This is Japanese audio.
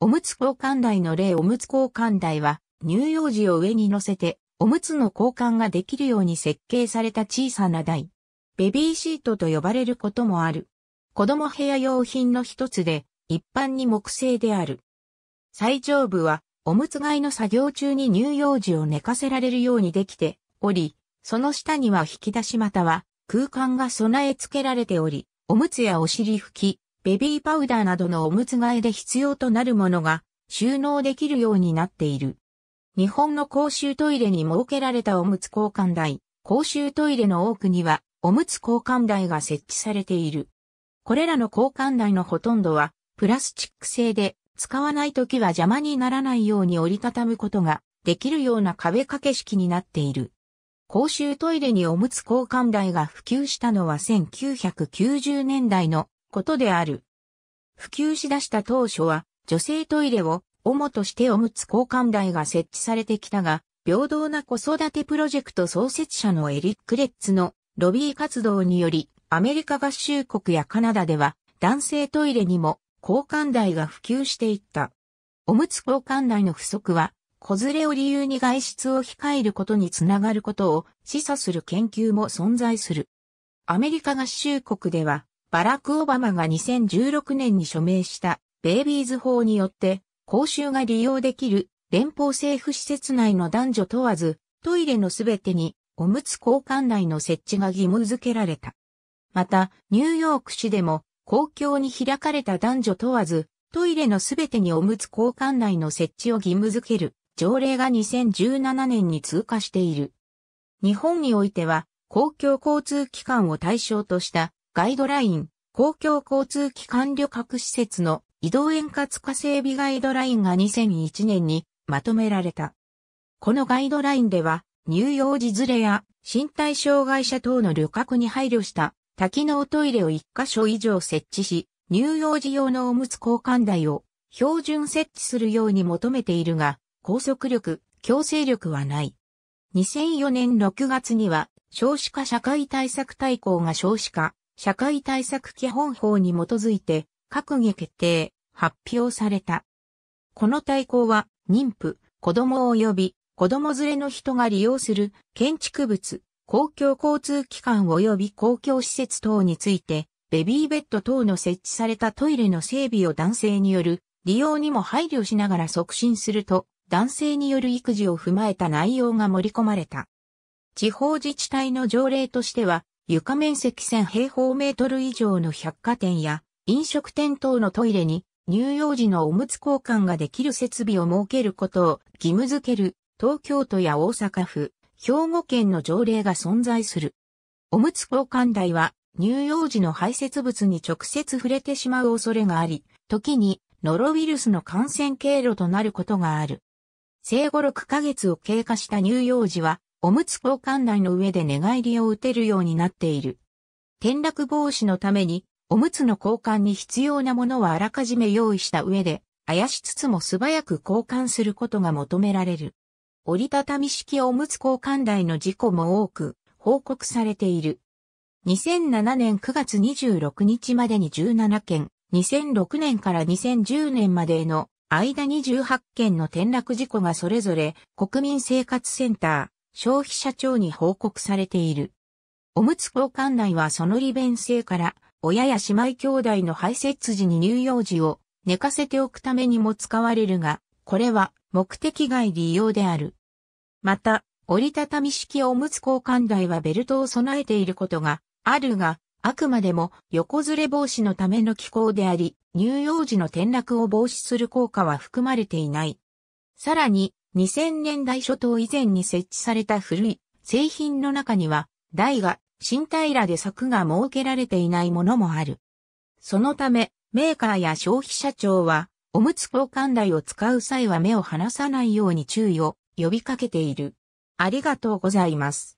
おむつ交換台の例おむつ交換台は、乳幼児を上に乗せて、おむつの交換ができるように設計された小さな台。ベビーシートと呼ばれることもある。子供部屋用品の一つで、一般に木製である。最上部は、おむつ替えの作業中に乳幼児を寝かせられるようにできており、その下には引き出しまたは空間が備え付けられており、おむつやお尻拭き、ベビーパウダーなどのおむつ替えで必要となるものが収納できるようになっている。日本の公衆トイレに設けられたおむつ交換台、公衆トイレの多くにはおむつ交換台が設置されている。これらの交換台のほとんどはプラスチック製で使わない時は邪魔にならないように折りたたむことができるような壁掛け式になっている。公衆トイレにおむつ交換台が普及したのは1990年代のことである。普及しだした当初は、女性トイレを主としておむつ交換台が設置されてきたが、平等な子育てプロジェクト創設者のエリック・レッツのロビー活動により、アメリカ合衆国やカナダでは男性トイレにも交換台が普及していった。おむつ交換台の不足は、子連れを理由に外出を控えることにつながることを示唆する研究も存在する。アメリカ合衆国では、バラク・オバマが2016年に署名したベイビーズ法によって、公衆が利用できる連邦政府施設内の男女問わず、トイレのすべてにおむつ交換内の設置が義務付けられた。また、ニューヨーク市でも公共に開かれた男女問わず、トイレのすべてにおむつ交換内の設置を義務付ける条例が2017年に通過している。日本においては、公共交通機関を対象としたガイドライン、公共交通機関旅客施設の移動円滑化整備ガイドラインが2001年にまとめられた。このガイドラインでは、乳幼児連れや身体障害者等の旅客に配慮した多機能トイレを1箇所以上設置し、乳幼児用のおむつ交換台を標準設置するように求めているが、拘束力、強制力はない。2004年6月には少子化社会対策大綱が少子化、社会対策基本法に基づいて、閣議決定、発表された。この大綱は、妊婦、子供及び子供連れの人が利用する建築物、公共交通機関及び公共施設等について、ベビーベッド等の設置されたトイレの整備を男性による利用にも配慮しながら促進すると、男性による育児を踏まえた内容が盛り込まれた。地方自治体の条例としては、床面積1000平方メートル以上の百貨店や飲食店等のトイレに乳幼児のおむつ交換ができる設備を設けることを義務付ける東京都や大阪府、兵庫県の条例が存在する。おむつ交換台は乳幼児の排泄物に直接触れてしまう恐れがあり、時にノロウイルスの感染経路となることがある。生後6ヶ月を経過した乳幼児はおむつ交換台の上で寝返りを打てるようになっている。転落防止のために、おむつの交換に必要なものはあらかじめ用意した上で、あやしつつも素早く交換することが求められる。折りたたみ式おむつ交換台の事故も多く報告されている。2007年9月26日までに17件、2006年から2010年までの間に18件の転落事故がそれぞれ国民生活センター、消費者庁に報告されている。おむつ交換内はその利便性から、親や姉妹兄弟の排泄時に乳幼児を寝かせておくためにも使われるが、これは目的外利用である。また、折りたたみ式おむつ交換台はベルトを備えていることがあるが、あくまでも横ずれ防止のための機構であり、乳幼児の転落を防止する効果は含まれていない。さらに、2000年代初頭以前に設置された古い製品の中には、台が新平らで柵が設けられていないものもある。そのため、メーカーや消費者庁は、おむつ交換台を使う際は目を離さないように注意を呼びかけている。ありがとうございます。